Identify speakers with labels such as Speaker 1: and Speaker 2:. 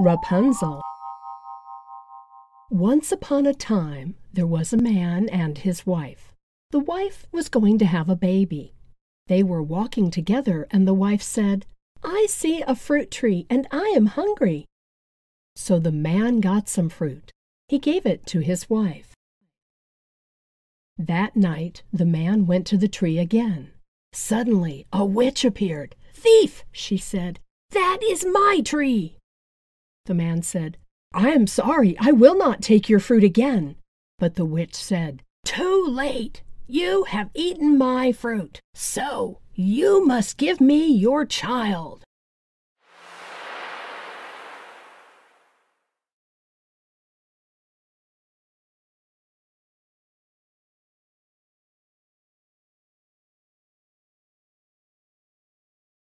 Speaker 1: Rapunzel Once upon a time, there was a man and his wife. The wife was going to have a baby. They were walking together, and the wife said, I see a fruit tree, and I am hungry. So the man got some fruit. He gave it to his wife. That night, the man went to the tree again. Suddenly, a witch appeared. Thief, she said, that is my tree. The man said, I am sorry, I will not take your fruit again. But
Speaker 2: the witch said, Too late! You have eaten my fruit, so you must give me your child.